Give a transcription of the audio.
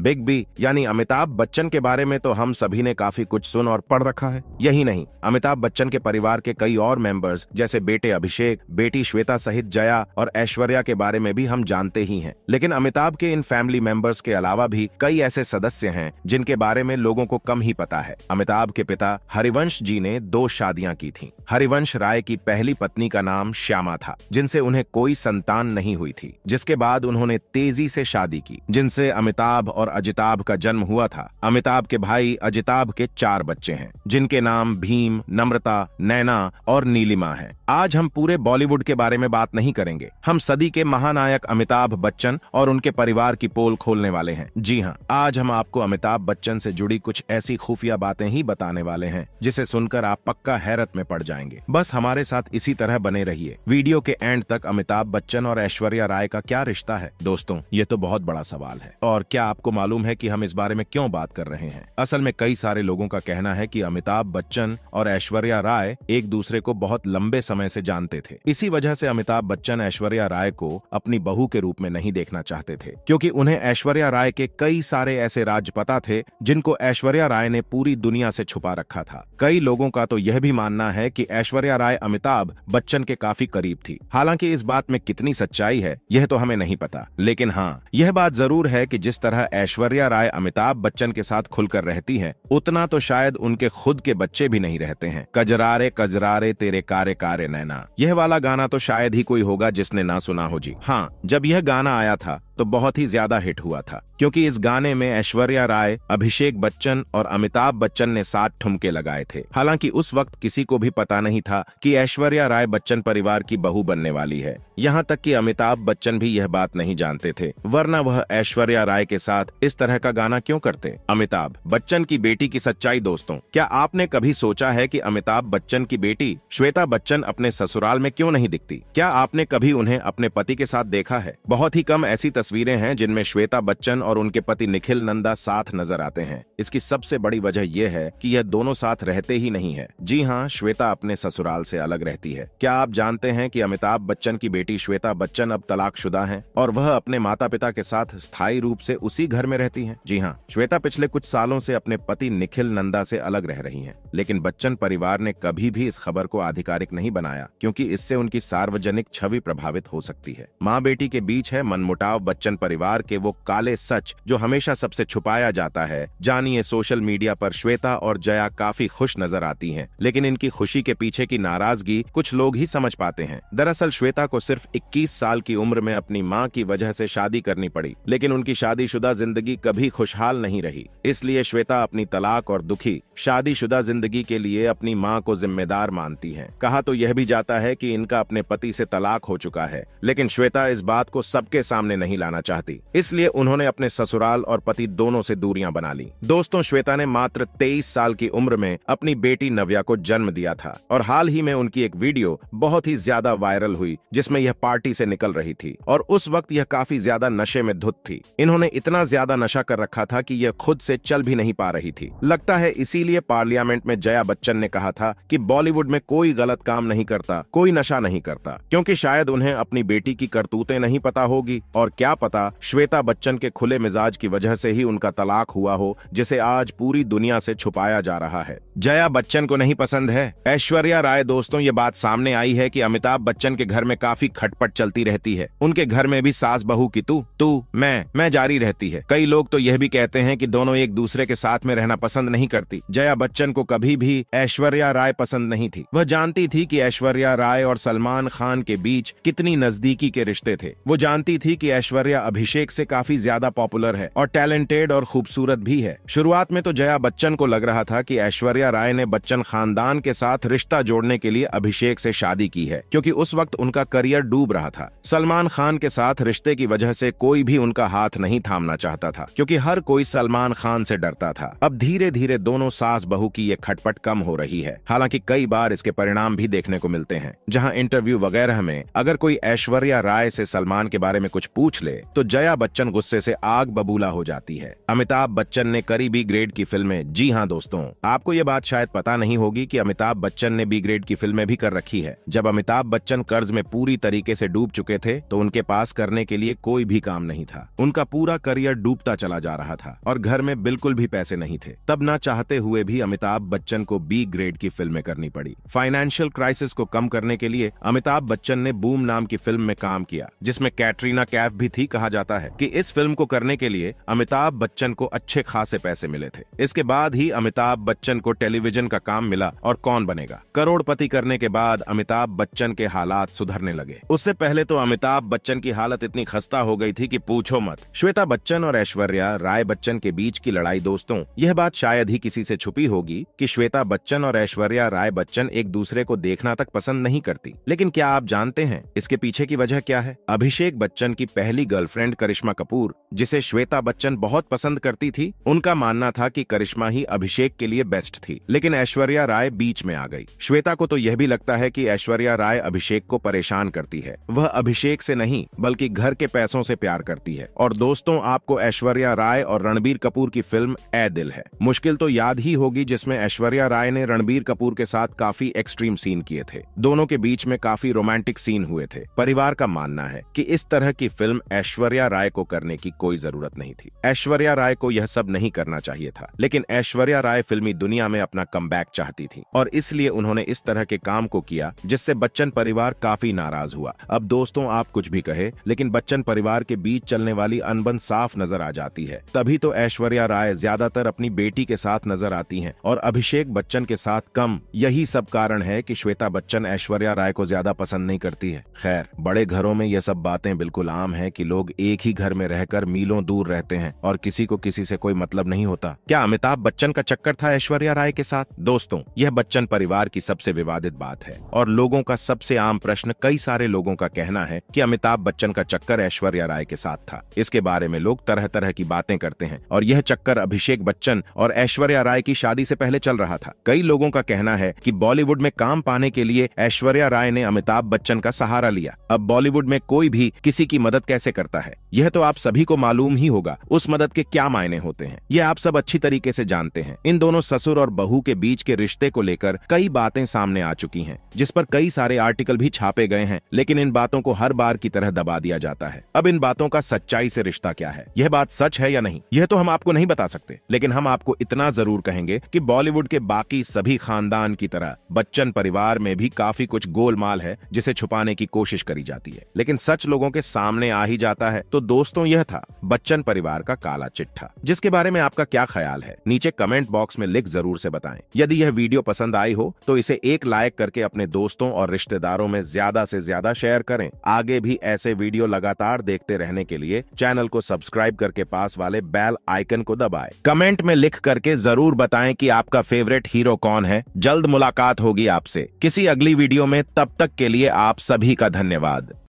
Big B यानी अमिताभ बच्चन के बारे में तो हम सभी ने काफी कुछ सुन और पढ़ रखा है यही नहीं अमिताभ बच्चन के परिवार के कई और मेंबर्स जैसे बेटे अभिषेक बेटी श्वेता सहित जया और ऐश्वर्या के बारे में भी हम जानते ही हैं लेकिन अमिताभ के इन फैमिली मेंबर्स के अलावा भी कई ऐसे सदस्य है जिनके बारे में लोगों को कम ही पता है अमिताभ के पिता हरिवंश जी ने दो शादियाँ की थी हरिवंश राय की पहली पत्नी का नाम श्यामा था जिनसे उन्हें कोई संतान नहीं हुई थी जिसके बाद उन्होंने तेजी से शादी की जिनसे अमिताभ और और अजिताभ का जन्म हुआ था अमिताभ के भाई अजिताभ के चार बच्चे हैं जिनके नाम भीम नम्रता नैना और नीलिमा हैं। आज हम पूरे बॉलीवुड के बारे में बात नहीं करेंगे हम सदी के महानायक अमिताभ बच्चन और उनके परिवार की पोल खोलने वाले हैं जी हाँ आज हम आपको अमिताभ बच्चन से जुड़ी कुछ ऐसी खुफिया बातें ही बताने वाले हैं जिसे सुनकर आप पक्का हैरत में पड़ जाएंगे बस हमारे साथ इसी तरह बने रहिए वीडियो के एंड तक अमिताभ बच्चन और ऐश्वर्या राय का क्या रिश्ता है दोस्तों ये तो बहुत बड़ा सवाल है और क्या आपको मालूम है कि हम इस बारे में क्यों बात कर रहे हैं असल में कई सारे लोगों का कहना है कि अमिताभ बच्चन और ऐश्वर्या राय एक दूसरे को बहुत लंबे समय से जानते थे इसी वजह से अमिताभ बच्चन ऐश्वर्या राय को अपनी बहू के रूप में नहीं देखना चाहते थे क्योंकि उन्हें ऐश्वर्या राय के कई सारे ऐसे राज पता थे जिनको ऐश्वर्या राय ने पूरी दुनिया से छुपा रखा था कई लोगों का तो यह भी मानना है की ऐश्वर्या राय अमिताभ बच्चन के काफी करीब थी हालांकि इस बात में कितनी सच्चाई है यह तो हमें नहीं पता लेकिन हाँ यह बात जरूर है की जिस तरह ऐश्वर्या राय अमिताभ बच्चन के साथ खुलकर रहती हैं, उतना तो शायद उनके खुद के बच्चे भी नहीं रहते हैं कजरारे कजरारे तेरे कारे कारे नैना यह वाला गाना तो शायद ही कोई होगा जिसने ना सुना हो जी हाँ जब यह गाना आया था तो बहुत ही ज्यादा हिट हुआ था क्योंकि इस गाने में ऐश्वर्या राय अभिषेक बच्चन और अमिताभ बच्चन ने सात ठुमके लगाए थे हालांकि उस वक्त किसी को भी पता नहीं था कि ऐश्वर्या राय बच्चन परिवार की बहू बनने वाली है यहाँ तक कि अमिताभ बच्चन भी यह बात नहीं जानते थे वरना वह ऐश्वर्या राय के साथ इस तरह का गाना क्यों करते अमिताभ बच्चन की बेटी की सच्चाई दोस्तों क्या आपने कभी सोचा है की अमिताभ बच्चन की बेटी श्वेता बच्चन अपने ससुराल में क्यों नहीं दिखती क्या आपने कभी उन्हें अपने पति के साथ देखा है बहुत ही कम ऐसी तस्वीरें हैं जिनमें श्वेता बच्चन और उनके पति निखिल नंदा साथ नजर आते हैं इसकी सबसे बड़ी वजह यह है कि यह दोनों साथ रहते ही नहीं है जी हाँ श्वेता अपने ससुराल से अलग रहती है क्या आप जानते हैं कि अमिताभ बच्चन की बेटी श्वेता बच्चन अब तलाकशुदा है और वह अपने माता पिता के साथ स्थायी रूप से उसी घर में रहती है जी हाँ श्वेता पिछले कुछ सालों से अपने पति निखिल नंदा से अलग रह रही है लेकिन बच्चन परिवार ने कभी भी इस खबर को आधिकारिक नहीं बनाया क्योंकि इससे उनकी सार्वजनिक छवि प्रभावित हो सकती है माँ बेटी के बीच है मनमुटाव बच्चन परिवार के वो काले सच जो हमेशा सबसे छुपाया जाता है जानिए सोशल मीडिया पर श्वेता और जया काफी खुश नजर आती हैं लेकिन इनकी खुशी के पीछे की नाराजगी कुछ लोग ही समझ पाते हैं दरअसल श्वेता को सिर्फ 21 साल की उम्र में अपनी माँ की वजह से शादी करनी पड़ी लेकिन उनकी शादीशुदा जिंदगी कभी खुशहाल नहीं रही इसलिए श्वेता अपनी तलाक और दुखी शादीशुदा जिंदगी के लिए अपनी माँ को जिम्मेदार मानती हैं। कहा तो यह भी जाता है कि इनका अपने पति से तलाक हो चुका है लेकिन श्वेता इस बात को सबके सामने नहीं लाना चाहती इसलिए उन्होंने अपने ससुराल और पति दोनों से दूरियां बना ली दोस्तों श्वेता ने मात्र तेईस साल की उम्र में अपनी बेटी नव्या को जन्म दिया था और हाल ही में उनकी एक वीडियो बहुत ही ज्यादा वायरल हुई जिसमे यह पार्टी से निकल रही थी और उस वक्त यह काफी ज्यादा नशे में धुत थी इन्होंने इतना ज्यादा नशा कर रखा था की यह खुद से चल भी नहीं पा रही थी लगता है इसी इसीलिए पार्लियामेंट में जया बच्चन ने कहा था कि बॉलीवुड में कोई गलत काम नहीं करता कोई नशा नहीं करता क्योंकि शायद उन्हें अपनी बेटी की करतूतें नहीं पता होगी और क्या पता श्वेता बच्चन के खुले मिजाज की वजह से ही उनका तलाक हुआ हो जिसे आज पूरी दुनिया से छुपाया जा रहा है जया बच्चन को नहीं पसंद है ऐश्वर्या राय दोस्तों ये बात सामने आई है की अमिताभ बच्चन के घर में काफी खटपट चलती रहती है उनके घर में भी सास बहू की तू तू मैं मैं जारी रहती है कई लोग तो यह भी कहते हैं की दोनों एक दूसरे के साथ में रहना पसंद नहीं करती जया बच्चन को कभी भी ऐश्वर्या राय पसंद नहीं थी वह जानती थी कि ऐश्वर्या राय और सलमान खान के बीच कितनी नजदीकी के रिश्ते थे वो जानती थी कि ऐश्वर्या अभिषेक से काफी ज्यादा पॉपुलर है और टैलेंटेड और खूबसूरत भी है शुरुआत में तो जया बच्चन को लग रहा था की ऐश्वर्या राय ने बच्चन खानदान के साथ रिश्ता जोड़ने के लिए अभिषेक से शादी की है क्यूँकी उस वक्त उनका करियर डूब रहा था सलमान खान के साथ रिश्ते की वजह से कोई भी उनका हाथ नहीं थामना चाहता था क्योंकि हर कोई सलमान खान से डरता था अब धीरे धीरे दोनों सास बहू की ये खटपट कम हो रही है हालांकि कई बार इसके परिणाम भी देखने को मिलते हैं जहां इंटरव्यू वगैरह में अगर कोई ऐश्वर्या राय से सलमान के बारे में कुछ पूछ ले तो जया बच्चन गुस्से से आग बबूला हो जाती है अमिताभ बच्चन ने करी बी ग्रेड की फिल्में जी हाँ दोस्तों आपको ये बात शायद पता नहीं होगी की अमिताभ बच्चन ने बी ग्रेड की फिल्में भी कर रखी है जब अमिताभ बच्चन कर्ज में पूरी तरीके ऐसी डूब चुके थे तो उनके पास करने के लिए कोई भी काम नहीं था उनका पूरा करियर डूबता चला जा रहा था और घर में बिल्कुल भी पैसे नहीं थे तब ना चाहते हुए हुए भी अमिताभ बच्चन को बी ग्रेड की फिल्में करनी पड़ी फाइनेंशियल क्राइसिस को कम करने के लिए अमिताभ बच्चन ने बूम नाम की फिल्म में काम किया जिसमें कैटरीना कैफ भी थी कहा जाता है कि इस फिल्म को करने के लिए अमिताभ बच्चन को अच्छे खासे पैसे मिले थे इसके बाद ही अमिताभ बच्चन को टेलीविजन का काम मिला और कौन बनेगा करोड़पति करने के बाद अमिताभ बच्चन के हालात सुधरने लगे उससे पहले तो अमिताभ बच्चन की हालत इतनी खस्ता हो गई थी कि पूछो मत श्वेता बच्चन और ऐश्वर्या राय बच्चन के बीच की लड़ाई दोस्तों यह बात शायद ही किसी से छुपी होगी कि श्वेता बच्चन और ऐश्वर्या राय बच्चन एक दूसरे को देखना तक पसंद नहीं करती लेकिन क्या आप जानते हैं इसके पीछे की वजह क्या है अभिषेक बच्चन की पहली गर्लफ्रेंड करिश्मा कपूर जिसे श्वेता बच्चन बहुत पसंद करती थी उनका मानना था की करिश्मा ही अभिषेक के लिए बेस्ट थी लेकिन ऐश्वर्या राय बीच में आ गई श्वेता को तो यह भी लगता है की ऐश्वर्या राय अभिषेक को परेशान करती है वह अभिषेक से नहीं बल्कि घर के पैसों से प्यार करती है और दोस्तों आपको ऐश्वर्या राय और रणबीर कपूर की फिल्म ए दिल है मुश्किल तो याद ही होगी जिसमें ऐश्वर्या राय ने रणबीर कपूर के साथ काफी एक्सट्रीम सीन किए थे दोनों के बीच में काफी रोमांटिक सीन हुए थे परिवार का मानना है कि इस तरह की फिल्म ऐश्वर्या राय को करने की कोई जरूरत नहीं थी ऐश्वर्या राय को यह सब नहीं करना चाहिए था लेकिन ऐश्वर्या राय फिल्मी दुनिया में अपना कम चाहती थी और इसलिए उन्होंने इस तरह के काम को किया जिससे बच्चन परिवार काफी नाराज हुआ अब दोस्तों आप कुछ भी कहे लेकिन बच्चन परिवार के बीच चलने वाली अनबन साफ नजर आ जाती है तभी तो ऐश्वर्या राय ज्यादातर अपनी बेटी के साथ नजर आती आती हैं और अभिषेक बच्चन के साथ कम यही सब कारण है कि श्वेता बच्चन ऐश्वर्या राय को ज्यादा पसंद नहीं करती है खैर बड़े घरों में यह सब बातें बिल्कुल आम है कि लोग एक ही घर में रहकर मीलों दूर रहते हैं और किसी को किसी से कोई मतलब नहीं होता क्या अमिताभ बच्चन का चक्कर था ऐश्वर्या राय के साथ दोस्तों यह बच्चन परिवार की सबसे विवादित बात है और लोगों का सबसे आम प्रश्न कई सारे लोगों का कहना है की अमिताभ बच्चन का चक्कर ऐश्वर्या राय के साथ था इसके बारे में लोग तरह तरह की बातें करते हैं और यह चक्कर अभिषेक बच्चन और ऐश्वर्या राय की शादी से पहले चल रहा था कई लोगों का कहना है कि बॉलीवुड में काम पाने के लिए ऐश्वर्या राय ने अमिताभ बच्चन का सहारा लिया अब बॉलीवुड में कोई भी किसी की मदद कैसे करता है यह तो आप सभी को मालूम ही होगा उस मदद के क्या मायने होते हैं यह आप सब अच्छी तरीके से जानते हैं इन दोनों ससुर और बहू के बीच के रिश्ते को लेकर कई बातें सामने आ चुकी हैं जिस पर कई सारे आर्टिकल भी छापे गए हैं लेकिन इन बातों को हर बार की तरह दबा दिया जाता है अब इन बातों का सच्चाई से रिश्ता क्या है यह बात सच है या नहीं यह तो हम आपको नहीं बता सकते लेकिन हम आपको इतना जरूर कहें कहेंगे कि बॉलीवुड के बाकी सभी खानदान की तरह बच्चन परिवार में भी काफी कुछ गोलमाल है जिसे छुपाने की कोशिश करी जाती है लेकिन सच लोगों के सामने आ ही जाता है तो दोस्तों यह था बच्चन परिवार का काला चिट्ठा जिसके बारे में आपका क्या ख्याल है नीचे कमेंट बॉक्स में लिख जरूर से बताए यदि यह वीडियो पसंद आई हो तो इसे एक लाइक करके अपने दोस्तों और रिश्तेदारों में ज्यादा से ज्यादा शेयर करें आगे भी ऐसे वीडियो लगातार देखते रहने के लिए चैनल को सब्सक्राइब करके पास वाले बेल आइकन को दबाए कमेंट में लिख करके जरूर बताएं कि आपका फेवरेट हीरो कौन है जल्द मुलाकात होगी आपसे किसी अगली वीडियो में तब तक के लिए आप सभी का धन्यवाद